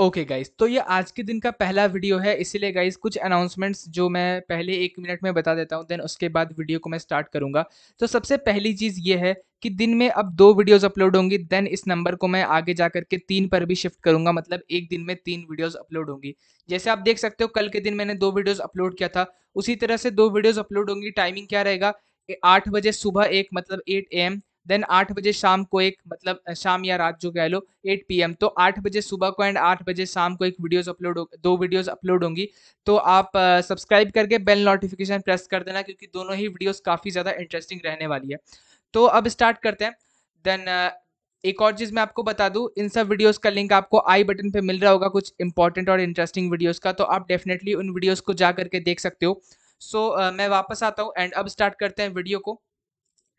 okay guys तो ये आज के दिन का पहला वीडियो है इसीलिए गाइज कुछ अनाउंसमेंट्स जो मैं पहले एक मिनट में बता देता हूँ देन उसके बाद वीडियो को मैं स्टार्ट करूँगा तो सबसे पहली चीज़ ये है कि दिन में अब दो वीडियोस अपलोड होंगी देन इस नंबर को मैं आगे जा करके तीन पर भी शिफ्ट करूंगा मतलब एक दिन में तीन वीडियोज़ अपलोड होंगी जैसे आप देख सकते हो कल के दिन मैंने दो वीडियोज़ अपलोड किया था उसी तरह से दो वीडियोज अपलोड होंगी टाइमिंग क्या रहेगा आठ बजे सुबह एक मतलब एट एम देन आठ बजे शाम को एक मतलब शाम या रात जो कह लो एट पी तो आठ बजे सुबह को एंड आठ बजे शाम को एक वीडियोस अपलोड दो वीडियोस अपलोड होंगी तो आप सब्सक्राइब करके बेल नोटिफिकेशन प्रेस कर देना क्योंकि दोनों ही वीडियोस काफ़ी ज़्यादा इंटरेस्टिंग रहने वाली है तो अब स्टार्ट करते हैं देन एक और चीज़ मैं आपको बता दूँ इन सब वीडियोज का लिंक आपको आई बटन पर मिल रहा होगा कुछ इंपॉर्टेंट और इंटरेस्टिंग वीडियोज का तो आप डेफिनेटली उन वीडियोज को जा करके देख सकते हो सो so, uh, मैं वापस आता हूँ एंड अब स्टार्ट करते हैं वीडियो को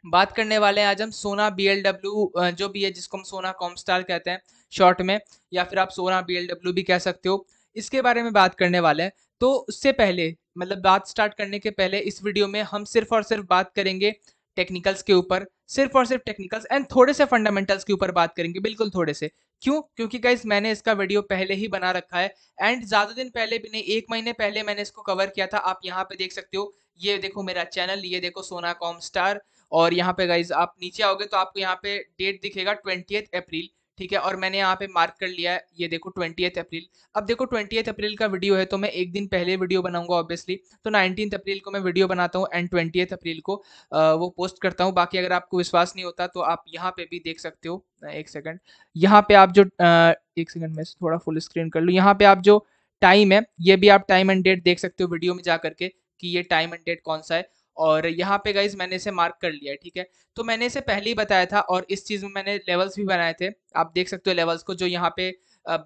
बात करने वाले हैं आज हम सोना बी जो भी है जिसको हम सोना कॉमस्टार कहते हैं शॉर्ट में या फिर आप सोना बी भी कह सकते हो इसके बारे में बात करने वाले हैं तो उससे पहले मतलब बात स्टार्ट करने के पहले इस वीडियो में हम सिर्फ और सिर्फ बात करेंगे टेक्निकल्स के ऊपर सिर्फ और सिर्फ टेक्निकल्स एंड थोड़े से फंडामेंटल्स के ऊपर बात करेंगे बिल्कुल थोड़े से क्यों क्योंकि गाइज मैंने इसका वीडियो पहले ही बना रखा है एंड ज़्यादा दिन पहले भी नहीं एक महीने पहले मैंने इसको कवर किया था आप यहाँ पे देख सकते हो ये देखो मेरा चैनल ये देखो सोना कॉम स्टार और यहाँ पे गाइज आप नीचे आओगे तो आपको यहाँ पे डेट दिखेगा ट्वेंटी अप्रैल ठीक है और मैंने यहाँ पे मार्क कर लिया है ये देखो ट्वेंटी अप्रैल अब देखो ट्वेंटी अप्रैल का वीडियो है तो मैं एक दिन पहले वीडियो बनाऊंगा ऑब्वियसली तो नाइनटीन अप्रैल को मैं वीडियो बनाता हूँ एंड ट्वेंटी अप्रैल को आ, वो पोस्ट करता हूँ बाकी अगर आपको विश्वास नहीं होता तो आप यहाँ पे भी देख सकते हो एक सेकेंड यहाँ पे आप जो आ, एक सेकेंड में थोड़ा फुल स्क्रीन कर लूँ यहाँ पे आप जो टाइम है ये भी आप टाइम एंड डेट देख सकते हो वीडियो में जा करके कि ये टाइम एंड डेट कौन सा है और यहाँ पे गाइज मैंने इसे मार्क कर लिया ठीक है तो मैंने इसे पहले ही बताया था और इस चीज़ में मैंने लेवल्स भी बनाए थे आप देख सकते हो लेवल्स को जो यहाँ पे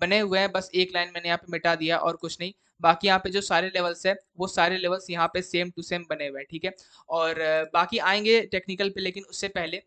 बने हुए हैं बस एक लाइन मैंने यहाँ पे मिटा दिया और कुछ नहीं बाकी यहाँ पे जो सारे लेवल्स है वो सारे लेवल्स यहाँ पे सेम टू सेम बने हुए हैं ठीक है और बाकी आएंगे टेक्निकल पे लेकिन उससे पहले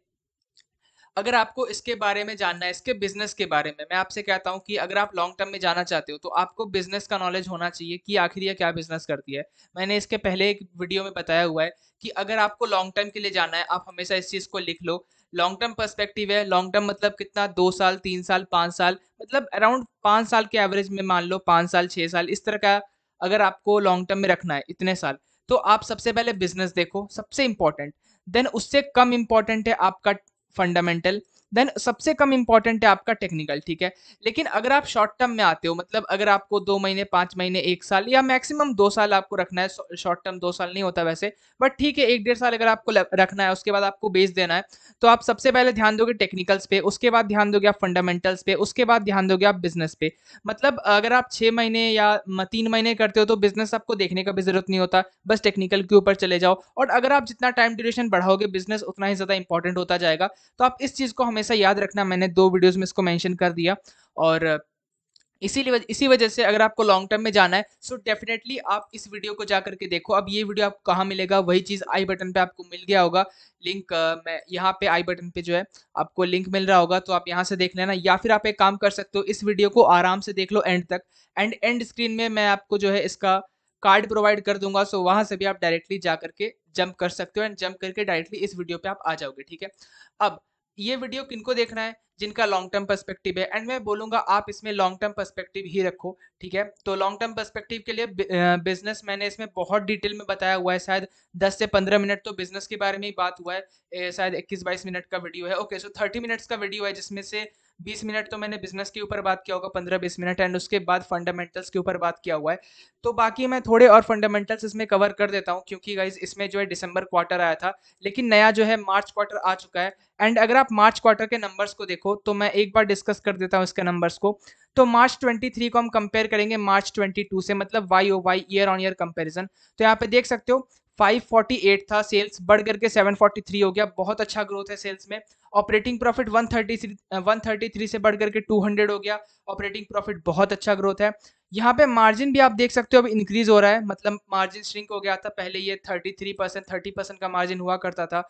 अगर आपको इसके बारे में जानना है इसके बिजनेस के बारे में मैं आपसे कहता हूँ कि अगर आप लॉन्ग टर्म में जाना चाहते हो तो आपको बिजनेस का नॉलेज होना चाहिए कि आखिर यह क्या बिजनेस करती है मैंने इसके पहले एक वीडियो में बताया हुआ है कि अगर आपको लॉन्ग टर्म के लिए जाना है आप हमेशा इस चीज़ को लिख लो लॉन्ग टर्म पर्सपेक्टिव है लॉन्ग टर्म मतलब कितना दो साल तीन साल पाँच साल मतलब अराउंड पाँच साल के एवरेज में मान लो पाँच साल छः साल इस तरह का अगर आपको लॉन्ग टर्म में रखना है इतने साल तो आप सबसे पहले बिजनेस देखो सबसे इंपॉर्टेंट देन उससे कम इंपॉर्टेंट है आपका fundamental देन सबसे कम इंपॉर्टेंट है आपका टेक्निकल ठीक है लेकिन अगर आप शॉर्ट टर्म में आते हो मतलब अगर आपको दो महीने पांच महीने एक साल या मैक्सिमम दो साल आपको रखना है शॉर्ट टर्म दो साल नहीं होता वैसे बट ठीक है एक डेढ़ साल अगर आपको रखना है उसके बाद आपको बेच देना है तो आप सबसे पहले ध्यान दोगे टेक्निकल्स पे उसके बाद ध्यान दोगे आप फंडामेंटल्स पे उसके बाद ध्यान दोगे आप बिजनेस पे मतलब अगर आप छह महीने या तीन महीने करते हो तो बिजनेस आपको देखने का भी जरूरत नहीं होता बस टेक्निकल के ऊपर चले जाओ और अगर आप जितना टाइम ड्यूरेशन बढ़ाओगे बिजनेस उतना ही ज़्यादा इंपॉर्टेंट होता जाएगा तो आप इस चीज़ को हमें हमेशा याद रखना मैंने दो वीडियोस में इसको मेंशन कर दिया और इसीलिए इसी वजह से अगर आपको लॉन्ग टर्म में जाना है सो so डेफिनेटली आप इस वीडियो को जा करके देखो अब ये वीडियो आपको कहाँ मिलेगा वही चीज़ आई बटन पे आपको मिल गया होगा लिंक मैं यहाँ पे आई बटन पे जो है आपको लिंक मिल रहा होगा तो आप यहाँ से देख लेना या फिर आप एक काम कर सकते हो इस वीडियो को आराम से देख लो एंड तक एंड एंड स्क्रीन में मैं आपको जो है इसका कार्ड प्रोवाइड कर दूंगा सो वहाँ से भी आप डायरेक्टली जा करके जंप कर सकते हो एंड जंप करके डायरेक्टली इस वीडियो पे आप आ जाओगे ठीक है अब ये वीडियो किनको देखना है जिनका लॉन्ग टर्म पर्सपेक्टिव है एंड मैं बोलूंगा आप इसमें लॉन्ग टर्म पर्सपेक्टिव ही रखो ठीक है तो लॉन्ग टर्म पर्सपेक्टिव के लिए बिजनेस मैंने इसमें बहुत डिटेल में बताया हुआ है शायद 10 से 15 मिनट तो बिजनेस के बारे में ही बात हुआ है शायद 21 22 मिनट का वीडियो है ओके सो 30 मिनट्स का वीडियो है जिसमें से बीस मिनट तो मैंने बिजनेस के ऊपर बात किया होगा पंद्रह बीस मिनट एंड उसके बाद फंडामेंटल्स के ऊपर बात किया हुआ है तो बाकी मैं थोड़े और फंडामेंटल्स इसमें कवर कर देता हूँ क्योंकि गाइज इसमें जो है दिसंबर क्वार्टर आया था लेकिन नया जो है मार्च क्वार्टर आ चुका है एंड अगर आप मार्च क्वार्टर के नंबर्स को देखो तो मैं एक बार डिस्कस कर देता हूँ इसके नंबर्स को तो मार्च 23 को हम कंपेयर करेंगे मार्च 22 से मतलब Y O Y year on year comparison तो यहाँ पे देख सकते हो 548 था सेल्स बढ़ करके 743 हो गया बहुत अच्छा ग्रोथ है सेल्स में ऑपरेटिंग प्रॉफिट 133 133 से बढ़ करके 200 हो गया ऑपरेटिंग प्रॉफिट बहुत अच्छा ग्रोथ है यहाँ पे मार्जिन भी आप देख सकते हो अब इंक्रीज हो रहा है मतलब मार्जिन श्रिंक हो गया था पहले ये 33 परसेंट थर्टी परसेंट का मार्जिन हुआ करता था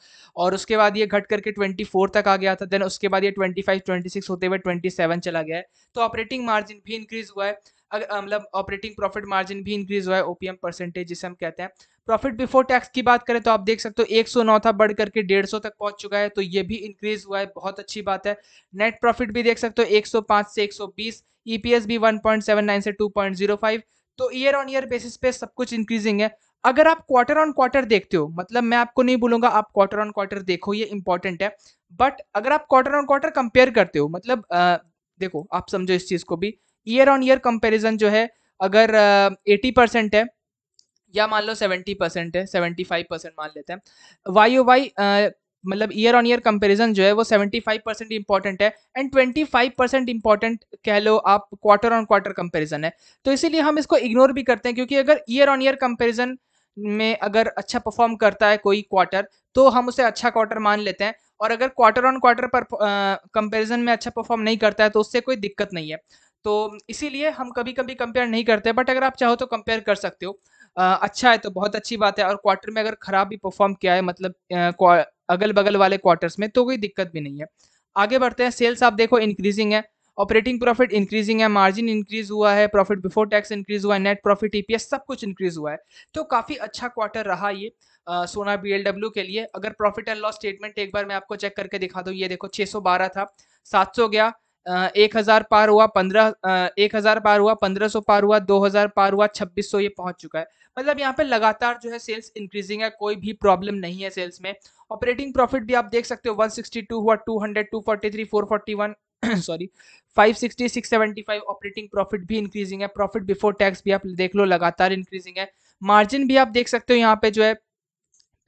और उसके बाद ये घट करके 24 तक आ गया था देन उसके बाद ये 25 26 होते हुए 27 चला गया है तो ऑपरेटिंग मार्जिन भी इंक्रीज हुआ है अगर मतलब ऑपरेटिंग प्रॉफिट मार्जिन भी इंक्रीज हुआ है ओपीएम परसेंटेज जिसे हम कहते हैं प्रॉफिट बिफोर टैक्स की बात करें तो आप देख सकते हो 109 था बढ़ करके 150 तक पहुंच चुका है तो ये भी इंक्रीज हुआ है बहुत अच्छी बात है नेट प्रॉफिट भी देख सकते हो 105 से 120 ईपीएस e भी 1.79 से 2.05 तो ईयर ऑन ईयर बेसिस पे सब कुछ इंक्रीजिंग है अगर आप क्वार्टर ऑन क्वार्टर देखते हो मतलब मैं आपको नहीं बोलूंगा आप क्वार्टर ऑन क्वार्टर देखो ये इंपॉर्टेंट है बट अगर आप क्वार्टर ऑन क्वार्टर कंपेयर करते हो मतलब आ, देखो आप समझो इस चीज को भी ईयर ऑन ईयर कंपेरिजन जो है अगर एटी परसेंट है या मान लो सेवेंटी परसेंट है सेवेंटी फाइव परसेंट मान लेते हैं वाई ओ वाई मतलब ईयर ऑन ईयर कंपेरिजन जो है वो सेवेंटी फाइव परसेंट इंपॉर्टेंट है and twenty five percent important कह लो आप क्वार्टर ऑन क्वार्टर कंपेरिजन है तो इसीलिए हम इसको इग्नोर भी करते हैं क्योंकि अगर ईयर ऑन ईयर कंपेरिजन में अगर अच्छा परफॉर्म करता है कोई क्वार्टर तो हम उसे अच्छा क्वार्टर मान लेते हैं और अगर क्वार्टर ऑन क्वार्टर पर कंपेरिजन में अच्छा परफॉर्म नहीं करता है तो उससे कोई दिक्कत नहीं है तो इसीलिए हम कभी कभी कंपेयर नहीं करते बट अगर आप चाहो तो कंपेयर कर सकते हो आ, अच्छा है तो बहुत अच्छी बात है और क्वार्टर में अगर खराब भी परफॉर्म किया है मतलब अगल बगल वाले क्वार्टर्स में तो कोई दिक्कत भी नहीं है आगे बढ़ते हैं सेल्स आप देखो इंक्रीजिंग है ऑपरेटिंग प्रॉफिट इंक्रीजिंग है मार्जिन इंक्रीज हुआ है प्रॉफिट बिफोर टैक्स इंक्रीज हुआ है नेट प्रॉफिट ई सब कुछ इंक्रीज हुआ है तो काफ़ी अच्छा क्वार्टर रहा ये सोना बी के लिए अगर प्रॉफिट एंड लॉस स्टेटमेंट एक बार मैं आपको चेक करके दिखा दूँ ये देखो 612 था 700 गया एक हजार पार हुआ पंद्रह एक हजार पार हुआ पंद्रह सौ पार हुआ दो हजार पार हुआ छब्बीस सौ ये पहुंच चुका है मतलब यहाँ पे लगातार जो है सेल्स इंक्रीजिंग है कोई भी प्रॉब्लम नहीं है सेल्स में ऑपरेटिंग प्रॉफिट भी आप देख सकते हो 162 हुआ 200 243 441 सॉरी 560 675 ऑपरेटिंग प्रॉफिट भी इंक्रीजिंग है प्रॉफिट बिफोर टैक्स भी आप देख लो लगातार इंक्रीजिंग है मार्जिन भी आप देख सकते हो यहाँ पे जो है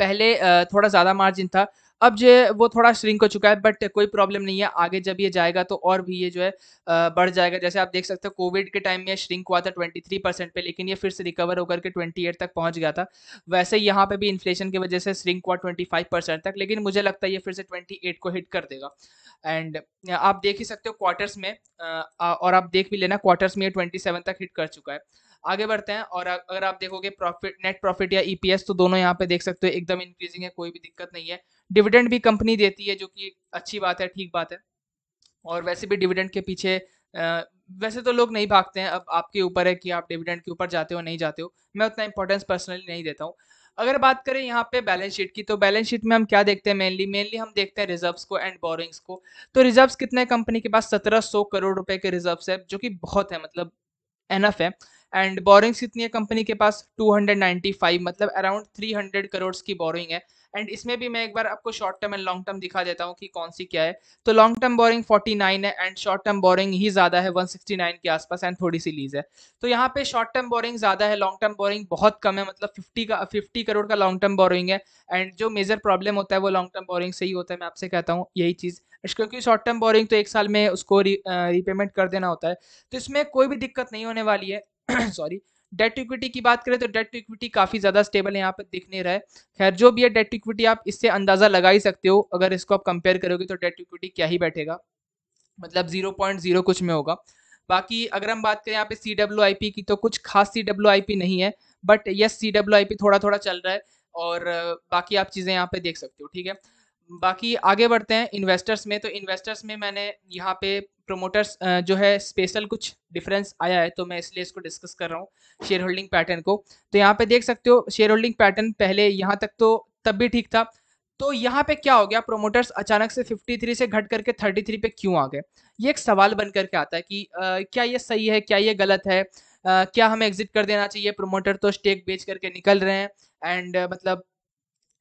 पहले थोड़ा ज़्यादा मार्जिन था अब जो है वो थोड़ा श्रिंक हो चुका है बट कोई प्रॉब्लम नहीं है आगे जब ये जाएगा तो और भी ये जो है बढ़ जाएगा जैसे आप देख सकते हो कोविड के टाइम में श्रिंक हुआ था ट्वेंटी थ्री परसेंट पे लेकिन ये फिर से रिकवर होकर के ट्वेंटी एट तक पहुंच गया था वैसे यहाँ पे भी इन्फ्लेशन की वजह से श्रिंक हुआ ट्वेंटी फाइव परसेंट तक लेकिन मुझे लगता है ये फिर से ट्वेंटी एट को हिट कर देगा एंड आप देख ही सकते हो क्वार्टर्स में और आप देख भी लेना क्वार्टर्स में ये ट्वेंटी सेवन तक हिट कर चुका है आगे बढ़ते हैं और अगर आप देखोगे प्रॉफिट नेट प्रॉफिट या ईपीएस e तो दोनों यहाँ पे देख सकते हो एकदम इंक्रीजिंग है कोई भी दिक्कत नहीं है डिविडेंड भी कंपनी देती है जो कि अच्छी बात है ठीक बात है और वैसे भी डिविडेंड के पीछे वैसे तो लोग नहीं भागते हैं अब आपके ऊपर है कि आप डिविडेंड के ऊपर जाते हो नहीं जाते हो मैं उतना इंपॉर्टेंस पर्सनली नहीं देता हूँ अगर बात करें यहाँ पे बैलेंस शीट की तो बैलेंस शीट में हम क्या देखते हैं मेनली मेनली हम देखते हैं रिजर्व्स को एंड बोरिंग्स को तो रिजर्व्स कितने कंपनी के पास सत्रह सौ करोड़ रुपए के रिजर्व्स है जो कि बहुत है मतलब एनफ है एंड बोरिंग्स कितनी है कंपनी के पास 295 मतलब अराउंड 300 करोड़ की बोरिंग है एंड इसमें भी मैं एक बार आपको short term and long term दिखा देता हूँ कि कौन सी क्या है तो लॉन्ग टर्म बोरिंग 49 है एंड शॉर्ट टर्म बोरिंग ही ज़्यादा है 169 के आसपास एंड थोड़ी सी लीज है तो यहाँ पे शॉर्ट टर्म बोरिंग ज़्यादा है लॉन्ग टर्म बोरिंग बहुत कम है मतलब फिफ्टी का फिफ्टी करोड़ का लॉन्ग टर्म बोरिंग है एंड जो मेजर प्रॉब्लम होता है वो लॉन्ग टर्म बोरिंग से ही होता है मैं आपसे कहता हूँ यही चीज़ अच्छा, क्योंकि शॉर्ट टर्म बोरिंग तो एक साल में उसको री, रिपेमेंट कर देना होता है तो इसमें कोई भी दिक्कत नहीं होने वाली है सॉरी डेट इक्विटी की बात करें तो डेट इक्विटी काफ़ी ज़्यादा स्टेबल यहाँ पर दिखने रहा है खैर जो भी है डेट इक्विटी आप इससे अंदाज़ा लगा ही सकते हो अगर इसको आप कंपेयर करोगे तो डेट इक्विटी क्या ही बैठेगा मतलब जीरो पॉइंट जीरो कुछ में होगा बाकी अगर हम बात करें यहाँ पे सी डब्ल्यू आई पी की तो कुछ खास सी डब्ल्यू आई पी नहीं है but yes C W I P थोड़ा थोड़ा चल रहा है और बाकी आप चीज़ें यहाँ पे देख सकते हो ठीक है बाकी आगे बढ़ते हैं इन्वेस्टर्स में तो इन्वेस्टर्स में मैंने यहाँ पे प्रोमोटर्स जो है स्पेशल कुछ डिफरेंस आया है तो मैं इसलिए इसको डिस्कस कर रहा हूँ शेयर होल्डिंग पैटर्न को तो यहाँ पे देख सकते हो शेयर होल्डिंग पैटर्न पहले यहाँ तक तो तब भी ठीक था तो यहाँ पे क्या हो गया प्रोमोटर्स अचानक से 53 से घट करके 33 पे क्यों आ गए ये एक सवाल बन करके आता है कि आ, क्या ये सही है क्या ये गलत है आ, क्या हमें एग्जिट कर देना चाहिए प्रोमोटर तो स्टेक बेच करके निकल रहे हैं एंड मतलब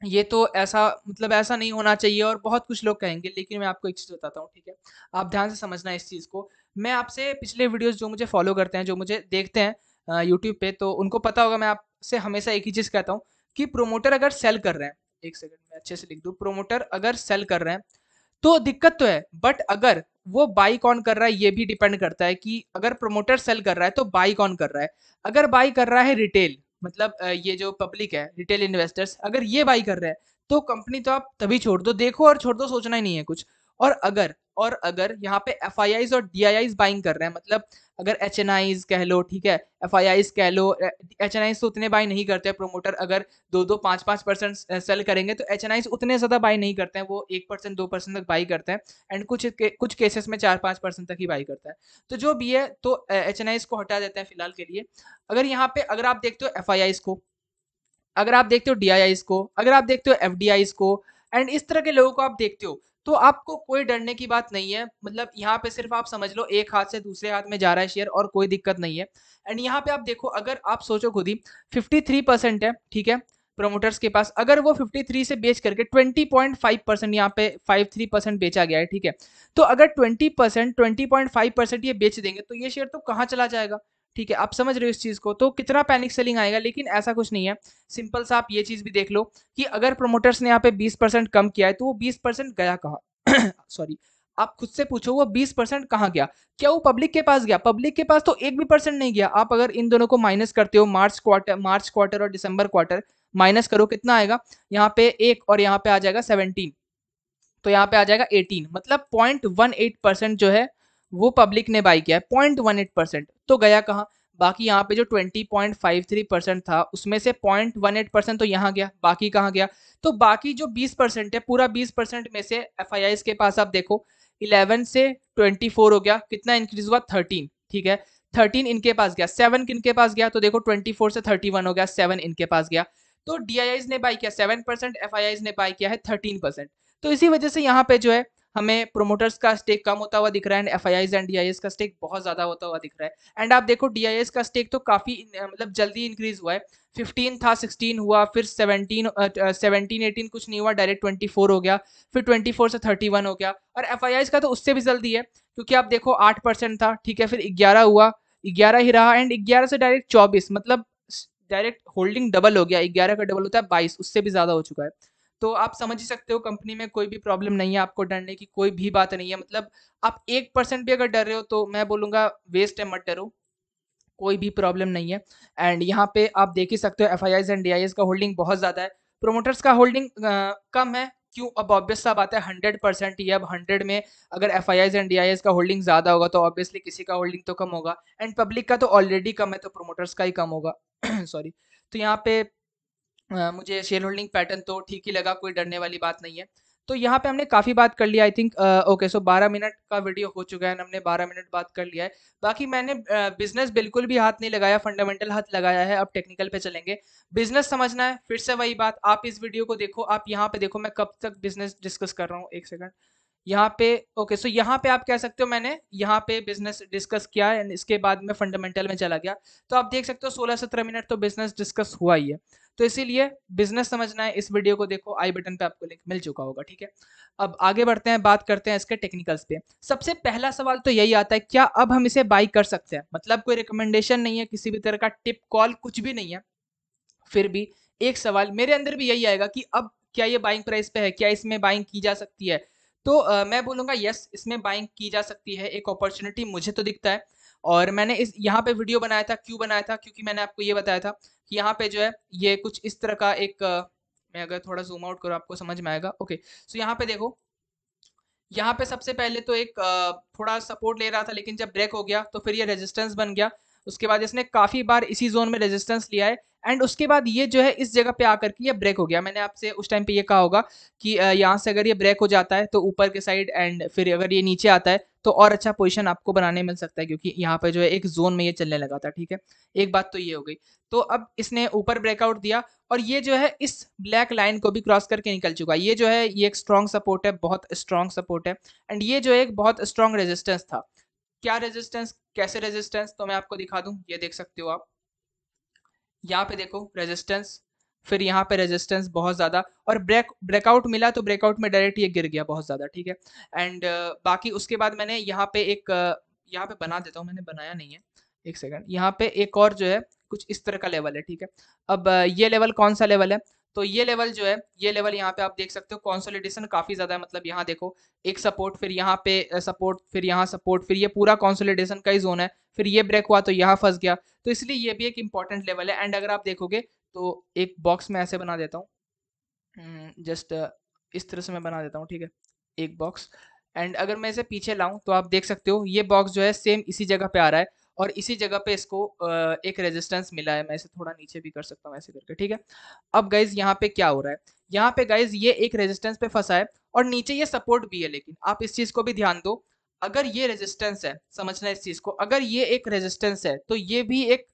ये तो ऐसा मतलब ऐसा नहीं होना चाहिए और बहुत कुछ लोग कहेंगे लेकिन मैं आपको एक चीज़ बताता हूँ ठीक है आप ध्यान से समझना इस चीज़ को मैं आपसे पिछले वीडियोस जो मुझे फॉलो करते हैं जो मुझे देखते हैं यूट्यूब पे तो उनको पता होगा मैं आपसे हमेशा एक ही चीज़ कहता हूँ कि प्रोमोटर अगर सेल कर रहे हैं एक सेकेंड में अच्छे से लिख दूँ प्रोमोटर अगर सेल कर रहे हैं तो दिक्कत तो है बट अगर वो बाई कौन कर रहा है ये भी डिपेंड करता है कि अगर प्रोमोटर सेल कर रहा है तो बाई कौन कर रहा है अगर बाई कर रहा है रिटेल मतलब ये जो पब्लिक है रिटेल इन्वेस्टर्स अगर ये बाई कर रहे हैं तो कंपनी तो आप तभी छोड़ दो देखो और छोड़ दो सोचना ही नहीं है कुछ और अगर और अगर यहाँ पे एफ और डी बाइंग कर रहे हैं मतलब अगर एच एन कह लो ठीक है एफ कह लो एच एन तो उतने बाई नहीं करते प्रोमोटर अगर दो दो पाँच पाँच परसेंट सेल करेंगे तो एच एन उतने ज़्यादा बाई नहीं करते हैं वो एक परसेंट दो परसेंट तक बाई करते हैं एंड कुछ के, कुछ केसेस में चार पाँच परसेंट तक ही बाई करते हैं तो जो भी है तो एच एन को हटा देते हैं फिलहाल के लिए अगर यहाँ पे अगर आप देखते हो एफ को अगर आप देखते हो डी को अगर आप देखते हो एफ को एंड इस तरह के लोगों को आप देखते हो तो आपको कोई डरने की बात नहीं है मतलब यहाँ पे सिर्फ आप समझ लो एक हाथ से दूसरे हाथ में जा रहा है शेयर और कोई दिक्कत नहीं है एंड यहाँ पे आप देखो अगर आप सोचो खुद ही फिफ्टी परसेंट है ठीक है प्रमोटर्स के पास अगर वो 53 से बेच करके 20.5 परसेंट यहाँ पे 53 परसेंट बेचा गया है ठीक है तो अगर 20 percent twenty point five percent ये बेच देंगे तो ये शेयर तो कहाँ चला जाएगा ठीक है आप समझ रहे हो इस चीज़ को तो कितना पैनिक सेलिंग आएगा लेकिन ऐसा कुछ नहीं है सिंपल सा आप ये चीज़ भी देख लो कि अगर प्रोमोटर्स ने यहाँ पे बीस परसेंट कम किया है तो वो बीस परसेंट गया कहा सॉरी आप खुद से पूछो वो 20 परसेंट कहां गया क्या वो पब्लिक के पास गया पब्लिक के पास तो एक भी परसेंट नहीं गया आप अगर इन दोनों को माइनस करते हो मार्च क्वार्टर मार्च क्वार्टर और दिसंबर क्वार्टर माइनस करो कितना आएगा यहाँ पे एक और यहाँ पे आ जाएगा 17 तो यहाँ पे आ जाएगा एटीन मतलब पॉइंट वन एट परसेंट जो है वो पब्लिक ने बाई किया है पॉइंट वन एट परसेंट तो गया कहाँ बाकी यहाँ पे जो 20.53 परसेंट था उसमें से 0.18 परसेंट तो यहाँ गया बाकी कहाँ गया तो बाकी जो 20 परसेंट है पूरा 20 परसेंट में से एफ के पास आप देखो 11 से 24 हो गया कितना इंक्रीज हुआ 13 ठीक है 13 इनके पास गया 7 के पास गया तो देखो 24 से 31 हो गया 7 इनके पास गया तो डी ने बाई किया सेवन परसेंट एफ ने बाई किया है थर्टीन परसेंट तो इसी वजह से यहाँ पे जो है हमें प्रोमोटर्स का स्टेक कम होता हुआ दिख रहा है एंड एफ एंड डी का स्टेक बहुत ज़्यादा होता हुआ दिख रहा है एंड आप देखो डी का स्टेक तो काफ़ी मतलब जल्दी इंक्रीज हुआ है फिफ्टीन था सिक्सटीन हुआ फिर सेवनटीन सेवनटीन एटीन कुछ नहीं हुआ डायरेक्ट ट्वेंटी फोर हो गया फिर ट्वेंटी फोर से थर्टी वन हो गया और एफ का तो उससे भी जल्दी है क्योंकि आप देखो आठ परसेंट था ठीक है फिर ग्यारह हुआ ग्यारह ही रहा एंड ग्यारह से डायरेक्ट चौबीस मतलब डायरेक्ट होल्डिंग डबल हो गया ग्यारह का डबल होता है बाईस उससे भी ज़्यादा हो चुका है तो आप समझ ही सकते हो कंपनी में कोई भी प्रॉब्लम नहीं है आपको डरने की कोई भी बात नहीं है मतलब आप एक परसेंट भी अगर डर रहे हो तो मैं बोलूँगा वेस्ट है मत डरो कोई भी प्रॉब्लम नहीं है एंड यहाँ पे आप देख ही सकते हो एफ एंड डी का होल्डिंग बहुत ज़्यादा है प्रोमोटर्स का होल्डिंग कम है क्यों अब ऑब्वियस सा बात है हंड्रेड परसेंट ये अब हंड्रेड में अगर एफ आई एंड डी का होल्डिंग ज़्यादा होगा तो ऑब्वियसली किसी का होल्डिंग तो कम होगा एंड पब्लिक का तो ऑलरेडी कम है तो प्रोमोटर्स का ही कम होगा सॉरी तो यहाँ पे मुझे शेयर होल्डिंग पैटर्न तो ठीक ही लगा कोई डरने वाली बात नहीं है तो यहाँ पे हमने काफ़ी बात कर लिया I think okay so 12 minute का वीडियो हो चुका है हमने 12 मिनट बात कर लिया है बाकी मैंने बिजनेस uh, बिल्कुल भी हाथ नहीं लगाया फंडामेंटल हाथ लगाया है अब टेक्निकल पे चलेंगे बिजनेस समझना है फिर से वही बात आप इस वीडियो को देखो आप यहाँ पे देखो मैं कब तक बिजनेस डिस्कस कर रहा हूँ एक सेकंड यहाँ पे ओके सो यहाँ पे आप कह सकते हो मैंने यहाँ पे बिजनेस डिस्कस किया एंड इसके बाद में फंडामेंटल में चला गया तो आप देख सकते हो सोलह सत्रह मिनट तो बिजनेस डिस्कस हुआ ही है तो इसीलिए बिजनेस समझना है इस वीडियो को देखो आई बटन पे आपको लिंक मिल चुका होगा ठीक है अब आगे बढ़ते हैं बात करते हैं इसके टेक्निकल्स पे सबसे पहला सवाल तो यही आता है क्या अब हम इसे बाई कर सकते हैं मतलब कोई रिकमेंडेशन नहीं है किसी भी तरह का टिप कॉल कुछ भी नहीं है फिर भी एक सवाल मेरे अंदर भी यही आएगा कि अब क्या ये बाइंग प्राइस पे है क्या इसमें बाइंग की जा सकती है तो आ, मैं बोलूँगा यस इसमें बाइंग की जा सकती है एक अपॉर्चुनिटी मुझे तो दिखता है और मैंने इस यहाँ पे वीडियो बनाया था क्यों बनाया था क्योंकि मैंने आपको ये बताया था कि यहाँ पे जो है ये कुछ इस तरह का एक मैं अगर थोड़ा जूम आउट करूँ आपको समझ में आएगा ओके सो यहाँ पे देखो यहाँ पे सबसे पहले तो एक थोड़ा सपोर्ट ले रहा था लेकिन जब ब्रेक हो गया तो फिर ये रेजिस्टेंस बन गया उसके बाद इसने काफ़ी बार इसी जोन में रेजिस्टेंस लिया है एंड उसके बाद ये जो है इस जगह पे आकर के ये ब्रेक हो गया मैंने आपसे उस टाइम पे ये कहा होगा कि यहाँ से अगर ये ब्रेक हो जाता है तो ऊपर के साइड एंड फिर अगर ये नीचे आता है तो और अच्छा पोजीशन आपको बनाने मिल सकता है क्योंकि यहाँ पे जो है एक जोन में ये चलने लगा था ठीक है एक बात तो ये हो गई तो अब इसने ऊपर ब्रेकआउट दिया और ये जो है इस ब्लैक लाइन को भी क्रॉस करके निकल चुका है ये जो है ये एक स्ट्रॉन्ग सपोर्ट है बहुत स्ट्रॉन्ग सपोर्ट है एंड ये जो है एक बहुत स्ट्रॉन्ग रेजिस्टेंस था क्या रेजिस्टेंस कैसे रेजिस्टेंस तो मैं आपको दिखा दूँ ये देख सकते हो आप यहाँ पे देखो रेजिस्टेंस फिर यहाँ पे रेजिस्टेंस बहुत ज़्यादा और ब्रेक ब्रेकआउट मिला तो ब्रेकआउट में डायरेक्ट ये गिर गया बहुत ज़्यादा ठीक है एंड बाकी उसके बाद मैंने यहाँ पे एक यहाँ पे बना देता हूँ मैंने बनाया नहीं है एक सेकंड यहाँ पे एक और जो है कुछ इस तरह का लेवल है ठीक है अब ये लेवल कौन सा लेवल है तो ये लेवल जो है ये लेवल यहाँ पे आप देख सकते हो कॉन्सोलिडेशन काफी ज्यादा है मतलब यहाँ देखो एक सपोर्ट फिर यहाँ पे सपोर्ट फिर यहाँ सपोर्ट फिर ये पूरा कॉन्सोलिडेशन का ही जोन है फिर ये ब्रेक हुआ तो यहाँ फंस गया तो इसलिए ये भी एक इंपॉर्टेंट लेवल है एंड अगर आप देखोगे तो एक बॉक्स में ऐसे बना देता हूँ जस्ट हम्म, इस तरह से मैं बना देता हूँ ठीक है एक बॉक्स एंड अगर मैं इसे पीछे लाऊं तो आप देख सकते हो ये बॉक्स जो है सेम इसी जगह पे आ रहा है और इसी जगह पे इसको एक रेजिस्टेंस मिला है मैं इसे थोड़ा नीचे भी कर सकता हूँ ऐसे करके ठीक है अब गाइज यहाँ पे क्या हो रहा है यहाँ पे गाइज ये एक रेजिस्टेंस पे फंसा है और नीचे ये सपोर्ट भी है लेकिन आप इस चीज को भी ध्यान दो अगर ये रेजिस्टेंस है समझना इस चीज को अगर ये एक रेजिस्टेंस है तो ये भी एक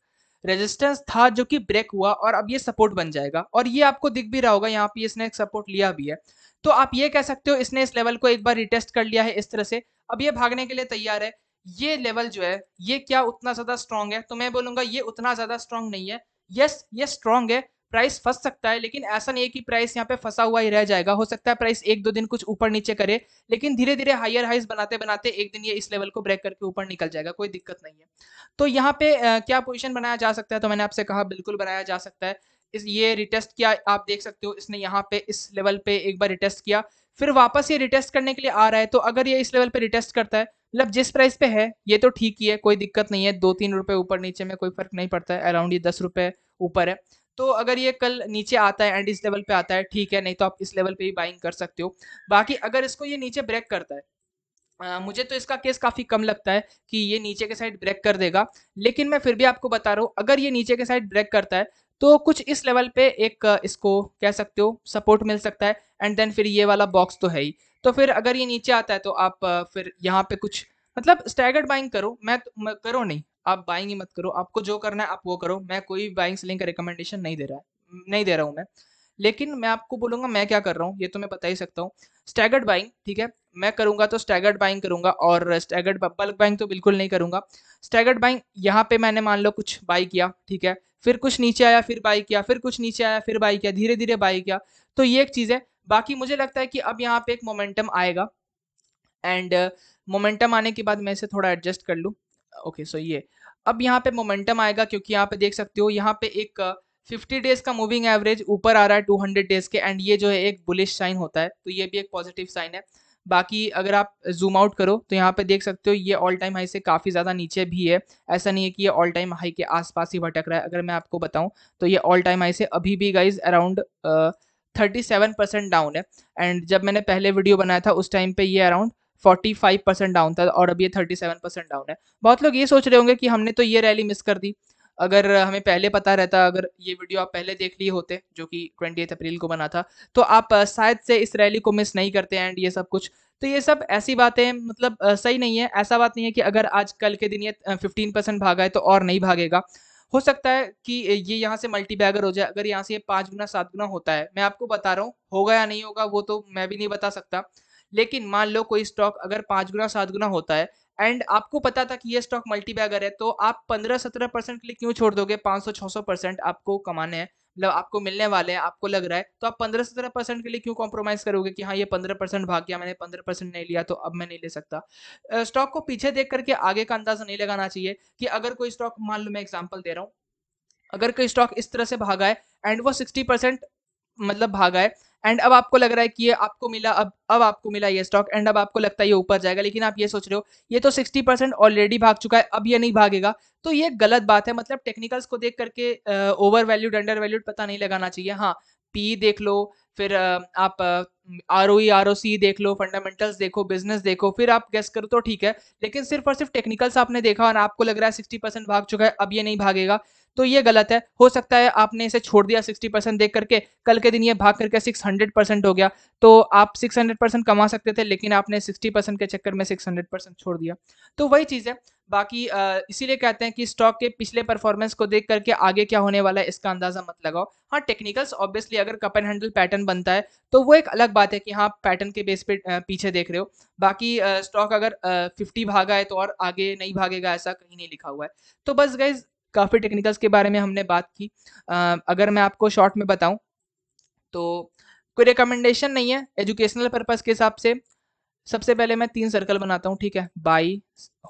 रेजिस्टेंस था जो कि ब्रेक हुआ और अब ये सपोर्ट बन जाएगा और ये आपको दिख भी रहा होगा यहाँ पे इसने एक सपोर्ट लिया भी है तो आप ये कह सकते हो इसने इस लेवल को एक बार रिटेस्ट कर लिया है इस तरह से अब ये भागने के लिए तैयार है ये लेवल जो है ये क्या उतना ज्यादा स्ट्रांग है तो मैं बोलूंगा ये उतना ज्यादा स्ट्रांग नहीं है यस ये स्ट्रांग है प्राइस फंस सकता है लेकिन ऐसा नहीं है कि प्राइस यहाँ पे फंसा हुआ ही रह जाएगा हो सकता है प्राइस एक दो दिन कुछ ऊपर नीचे करे लेकिन धीरे धीरे हायर हाइस बनाते बनाते एक दिन ये इस लेवल को ब्रेक करके ऊपर निकल जाएगा कोई दिक्कत नहीं है तो यहाँ पे आ, क्या पोजिशन बनाया जा सकता है तो मैंने आपसे कहा बिल्कुल बनाया जा सकता है इस ये रिटेस्ट किया आप देख सकते हो इसने यहाँ पे इस लेवल पे एक बार रिटेस्ट किया फिर वापस ये रिटेस्ट करने के लिए आ रहा है तो अगर ये इस लेवल पे रिटेस्ट करता है मतलब जिस प्राइस पे है ये तो ठीक ही है कोई दिक्कत नहीं है दो तीन रुपए ऊपर नीचे में कोई फर्क नहीं पड़ता है अराउंड ये दस रुपए ऊपर है तो अगर ये कल नीचे आता है एंड इस लेवल पे आता है ठीक है नहीं तो आप इस लेवल पे ही बाइंग कर सकते हो बाकी अगर इसको ये नीचे ब्रेक करता है आ, मुझे तो इसका केस काफ़ी कम लगता है कि ये नीचे के साइड ब्रेक कर देगा लेकिन मैं फिर भी आपको बता रहा हूँ अगर ये नीचे के साइड ब्रेक करता है तो कुछ इस लेवल पे एक इसको कह सकते हो सपोर्ट मिल सकता है एंड देन फिर ये वाला बॉक्स तो है ही तो फिर अगर ये नीचे आता है तो आप फिर यहाँ पे कुछ मतलब स्टैगर्ड बाइंग करो मैं, तो, मैं करो नहीं आप बाइंग ही मत करो आपको जो करना है आप वो करो मैं कोई बाइंग सेलिंग का रिकमेंडेशन नहीं दे रहा है नहीं दे रहा हूँ मैं लेकिन मैं आपको बोलूँगा मैं क्या कर रहा हूँ ये तो मैं बता ही सकता हूँ स्टैगर्ड बाइंग ठीक है मैं करूंगा तो स्टैगर्ड बाइंग करूंगा और स्टैगर्ड बल्क बाइंग तो बिल्कुल नहीं करूंगा स्टैगर्ड बाइंग यहाँ पे मैंने मान लो कुछ बाई किया ठीक है फिर कुछ नीचे आया फिर बाई किया फिर कुछ नीचे आया फिर बाई किया धीरे धीरे बाई किया तो ये एक चीज़ है बाकी मुझे लगता है कि अब यहाँ पे एक मोमेंटम आएगा एंड मोमेंटम आने के बाद मैं इसे थोड़ा एडजस्ट कर लूँ ओके सो ये अब यहाँ पे मोमेंटम आएगा क्योंकि यहाँ पे देख सकते हो यहाँ पे एक फिफ्टी डेज का मूविंग एवरेज ऊपर आ रहा है टू हंड्रेड डेज के एंड ये जो है एक बुलिश साइन होता है तो ये भी एक पॉजिटिव साइन है बाकी अगर आप जूम आउट करो तो यहाँ पे देख सकते हो ये ऑल टाइम हाई से काफ़ी ज़्यादा नीचे भी है ऐसा नहीं है कि ये ऑल टाइम हाई के आसपास ही भटक रहा है अगर मैं आपको बताऊँ तो ये ऑल टाइम हाई से अभी भी guys around thirty seven percent down है एंड जब मैंने पहले वीडियो बनाया था उस टाइम पे ये around forty five percent down था और अब ये थर्टी सेवन परसेंट डाउन है बहुत लोग ये सोच रहे होंगे कि हमने तो ये रैली मिस कर दी अगर हमें पहले पता रहता अगर ये वीडियो आप पहले देख लिए होते जो कि ट्वेंटी अप्रैल को बना था तो आप शायद से इस रैली को मिस नहीं करते एंड ये सब कुछ तो ये सब ऐसी बातें मतलब सही नहीं है ऐसा बात नहीं है कि अगर आज कल के दिन ये फिफ्टीन परसेंट भागा है तो और नहीं भागेगा हो सकता है कि ये यहाँ से मल्टी बैगर हो जाए अगर यहाँ से ये पाँच गुना सात गुना होता है मैं आपको बता रहा हूँ होगा या नहीं होगा वो तो मैं भी नहीं बता सकता लेकिन मान लो कोई स्टॉक अगर पाँच गुना सात गुना होता है एंड आपको पता था कि ये स्टॉक मल्टीबैगर है तो आप पंद्रह सत्रह परसेंट के लिए क्यों छोड़ दोगे 500 सौ सौ परसेंट आपको कमाने हैं मतलब आपको मिलने वाले हैं आपको लग रहा है तो आप पंद्रह सत्रह परसेंट के लिए क्यों कॉम्प्रोमाइज करोगे कि हाँ ये पंद्रह परसेंट भाग गया मैंने पंद्रह परसेंट नहीं लिया तो अब मैं नहीं ले सकता स्टॉक को पीछे देख करके आगे का अंदाजा नहीं लगाना चाहिए कि अगर कोई स्टॉक मान लो मैं एग्जाम्पल दे रहा हूँ अगर कोई स्टॉक इस तरह से भागा है एंड वो सिक्सटी परसेंट मतलब भागा है एंड अब आपको लग रहा है कि ये आपको मिला अब अब आपको मिला ये स्टॉक एंड अब आपको लगता है ये ऊपर जाएगा लेकिन आप ये सोच रहे हो ये तो 60 परसेंट ऑलरेडी भाग चुका है अब ये नहीं भागेगा तो ये गलत बात है मतलब टेक्निकल्स को देख करके ओवर वैल्यूड अंडर वैल्यूड पता नहीं लगाना चाहिए हाँ पी देख लो फिर आप आर ओ आर ओ सी देख लो फंडामेंटल्स देखो बिजनेस देखो फिर आप गेस करो तो ठीक है लेकिन सिर्फ और सिर्फ टेक्निकल्स आपने देखा और आपको लग रहा है सिक्सटी परसेंट भाग चुका है अब ये नहीं भागेगा तो ये गलत है हो सकता है आपने इसे छोड़ दिया सिक्सटी परसेंट देख करके कल के दिन ये भाग करके सिक्स हंड्रेड परसेंट हो गया तो आप सिक्स हंड्रेड परसेंट कमा सकते थे लेकिन आपने सिक्सटी परसेंट के चक्कर में सिक्स हंड्रेड परसेंट छोड़ दिया तो वही चीज़ है बाकी इसीलिए कहते हैं कि स्टॉक के पिछले परफॉर्मेंस को देख करके आगे क्या होने वाला है इसका अंदाज़ा मत लगाओ हाँ टेक्निकल्स ऑब्वियसली अगर कप एंड हैंडल पैटर्न बनता है तो वो एक अलग बात है कि हाँ पैटर्न के बेस पे पीछे देख रहे हो बाकी स्टॉक अगर फिफ्टी भागा है तो और आगे नहीं भागेगा ऐसा कहीं नहीं लिखा हुआ है तो बस गाइज काफ़ी टेक्निकल्स के बारे में हमने बात की uh, अगर मैं आपको शॉर्ट में बताऊं तो कोई रिकमेंडेशन नहीं है एजुकेशनल पर्पज़ के हिसाब से सबसे पहले मैं तीन सर्कल बनाता हूँ ठीक है बाई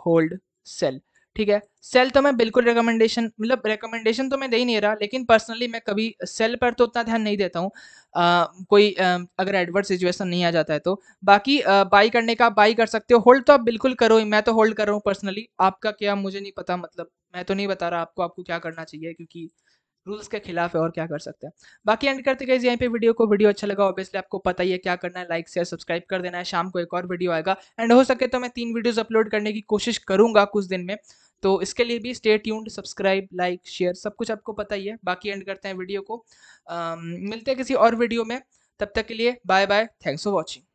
होल्ड सेल ठीक है सेल तो मैं बिल्कुल रिकमेंडेशन मतलब रिकमेंडेशन तो मैं दे ही नहीं रहा लेकिन पर्सनली मैं कभी सेल पर तो उतना ध्यान नहीं देता हूँ कोई आ, अगर एडवर्स सिचुएशन नहीं आ जाता है तो बाकी बाई करने का बाई कर सकते हो होल्ड तो आप बिल्कुल करो मैं तो होल्ड कर रहा हूँ पर्सनली आपका क्या मुझे नहीं पता मतलब मैं तो नहीं बता रहा आपको आपको क्या करना चाहिए क्योंकि रूल्स के खिलाफ है और क्या कर सकते हैं बाकी एंड करते गए यहीं पे वीडियो को वीडियो अच्छा लगा ऑब्वियसली आपको पता ही है क्या करना है लाइक शेयर सब्सक्राइब कर देना है शाम को एक और वीडियो आएगा एंड हो सके तो मैं तीन वीडियोस अपलोड करने की कोशिश करूंगा कुछ दिन में तो इसके लिए भी stay tuned subscribe like share सब कुछ आपको पता ही है बाकी एंड करते हैं वीडियो को आ, मिलते हैं किसी और वीडियो में तब तक के लिए bye bye thanks for watching